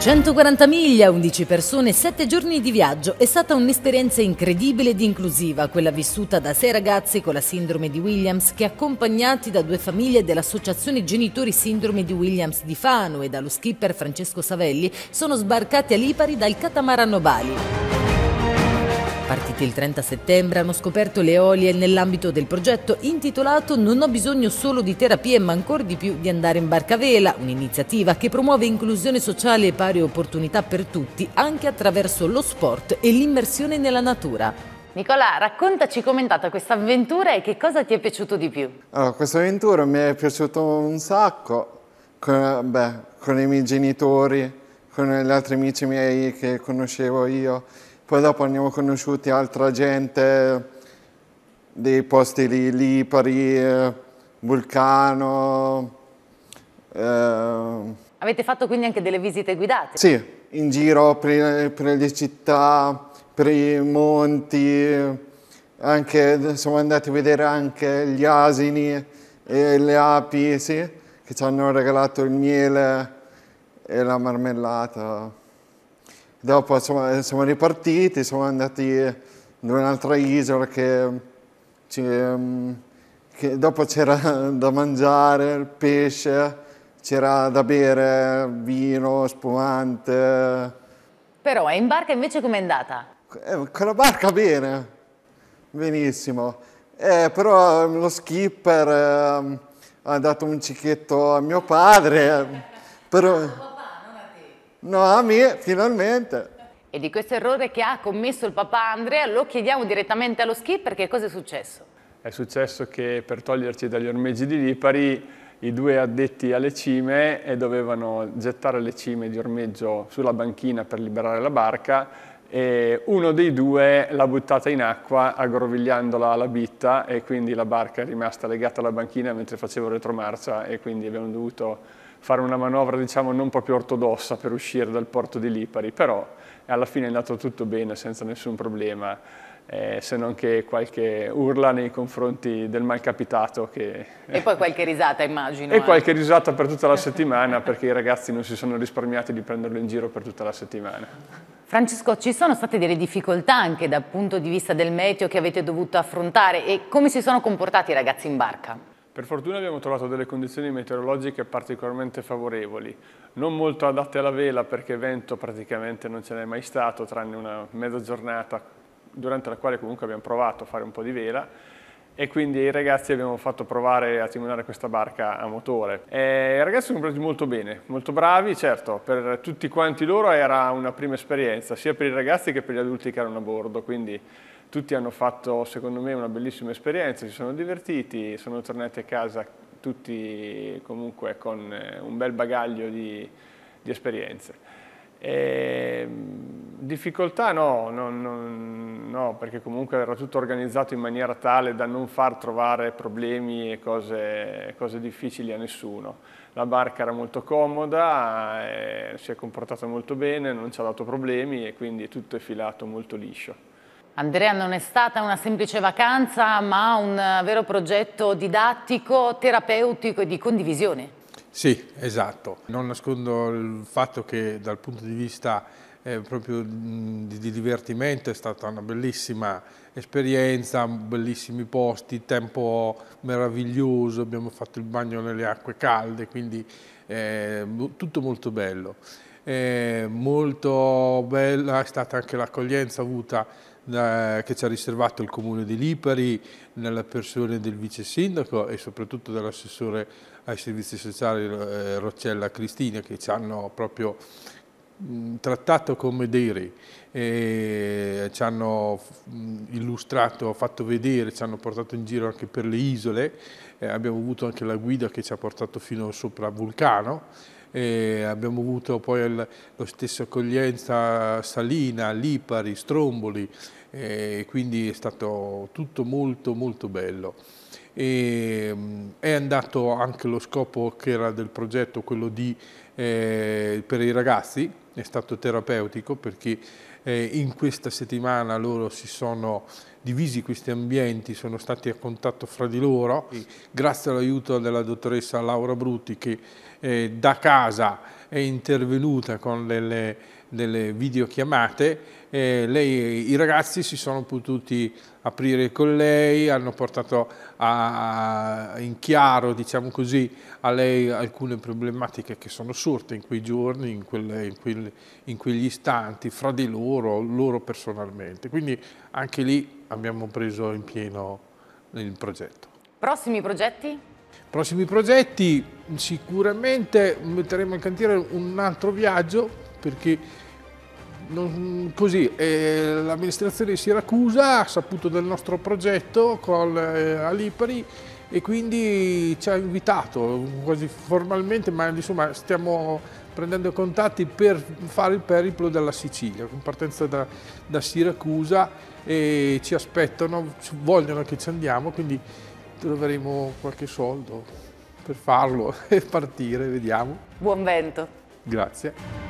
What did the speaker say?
140 miglia, 11 persone, 7 giorni di viaggio. È stata un'esperienza incredibile ed inclusiva, quella vissuta da sei ragazzi con la sindrome di Williams che accompagnati da due famiglie dell'Associazione Genitori Sindrome di Williams di Fano e dallo skipper Francesco Savelli sono sbarcati a Lipari dal catamarano Bali. Partiti il 30 settembre hanno scoperto le olie nell'ambito del progetto intitolato Non ho bisogno solo di terapie ma ancora di più di andare in barca vela, un'iniziativa che promuove inclusione sociale e pari opportunità per tutti anche attraverso lo sport e l'immersione nella natura. Nicola, raccontaci com'è andata questa avventura e che cosa ti è piaciuto di più? Allora, questa avventura mi è piaciuta un sacco, con, beh, con i miei genitori, con gli altri amici miei che conoscevo io poi dopo abbiamo conosciuto altra gente dei posti lì, Lipari, eh, Vulcano. Eh. Avete fatto quindi anche delle visite guidate? Sì, in giro per, per le città, per i monti, anche, siamo andati a vedere anche gli asini e le api, sì, che ci hanno regalato il miele e la marmellata. Dopo insomma, siamo ripartiti, siamo andati in un'altra isola che, che dopo c'era da mangiare, il pesce, c'era da bere vino, spumante. Però in barca invece com'è andata? Eh, con la barca bene, benissimo. Eh, però lo skipper eh, ha dato un cicchetto a mio padre. Però... Noemi, finalmente. E di questo errore che ha commesso il papà Andrea lo chiediamo direttamente allo ski perché cosa è successo? È successo che per toglierci dagli ormeggi di Lipari i due addetti alle cime eh, dovevano gettare le cime di ormeggio sulla banchina per liberare la barca e uno dei due l'ha buttata in acqua aggrovigliandola alla bitta e quindi la barca è rimasta legata alla banchina mentre facevo retromarcia e quindi abbiamo dovuto fare una manovra diciamo, non proprio ortodossa per uscire dal porto di Lipari, però alla fine è andato tutto bene senza nessun problema, eh, se non che qualche urla nei confronti del malcapitato. Che... E poi qualche risata immagino. e eh. qualche risata per tutta la settimana perché i ragazzi non si sono risparmiati di prenderlo in giro per tutta la settimana. Francesco, ci sono state delle difficoltà anche dal punto di vista del meteo che avete dovuto affrontare e come si sono comportati i ragazzi in barca? Per fortuna abbiamo trovato delle condizioni meteorologiche particolarmente favorevoli, non molto adatte alla vela perché vento praticamente non ce n'è mai stato, tranne una mezza giornata durante la quale comunque abbiamo provato a fare un po' di vela e quindi i ragazzi abbiamo fatto provare a timonare questa barca a motore. E I ragazzi sono presi molto bene, molto bravi, certo, per tutti quanti loro era una prima esperienza, sia per i ragazzi che per gli adulti che erano a bordo, quindi tutti hanno fatto secondo me una bellissima esperienza, si sono divertiti, sono tornati a casa tutti comunque con eh, un bel bagaglio di, di esperienze. E, ehm, difficoltà no, no, no, no, perché comunque era tutto organizzato in maniera tale da non far trovare problemi e cose, cose difficili a nessuno. La barca era molto comoda, eh, si è comportata molto bene, non ci ha dato problemi e quindi tutto è filato molto liscio. Andrea non è stata una semplice vacanza ma un eh, vero progetto didattico, terapeutico e di condivisione. Sì, esatto. Non nascondo il fatto che dal punto di vista eh, proprio di, di, divertimento è stata una bellissima esperienza, bellissimi posti, tempo meraviglioso, abbiamo fatto il bagno nelle acque calde, quindi eh, tutto molto bello. Eh, molto bella è stata anche l'accoglienza avuta eh, che ci ha riservato il Comune di Lipari nella persona del Vice Sindaco e soprattutto dell'assessore ai servizi sociali eh, Roccella Cristina che ci hanno proprio mm, trattato come deri, eh, ci hanno mm, illustrato, fatto vedere, ci hanno portato in giro anche per le isole, eh, abbiamo avuto anche la guida che ci ha portato fino sopra Vulcano eh, abbiamo avuto poi il, lo stesso accoglienza Salina, Lipari, Stromboli, e quindi è stato tutto molto molto bello. E, mm, è andato anche lo scopo che era del progetto, quello di, eh, per i ragazzi, è stato terapeutico perché eh, in questa settimana loro si sono divisi questi ambienti, sono stati a contatto fra di loro. grazie all'aiuto della dottoressa Laura Brutti che eh, da casa è intervenuta con delle delle videochiamate, e lei, i ragazzi si sono potuti aprire con lei, hanno portato a, a, in chiaro, diciamo così, a lei alcune problematiche che sono sorte in quei giorni, in, quelle, in, quelle, in quegli istanti, fra di loro, loro personalmente. Quindi anche lì abbiamo preso in pieno il progetto. Prossimi progetti? Prossimi progetti, sicuramente metteremo in cantiere un altro viaggio perché non, così eh, l'amministrazione di Siracusa ha saputo del nostro progetto con eh, Alipari e quindi ci ha invitato quasi formalmente, ma insomma stiamo prendendo contatti per fare il periplo della Sicilia, con partenza da, da Siracusa e ci aspettano, vogliono che ci andiamo, quindi troveremo qualche soldo per farlo e partire, vediamo. Buon vento. Grazie.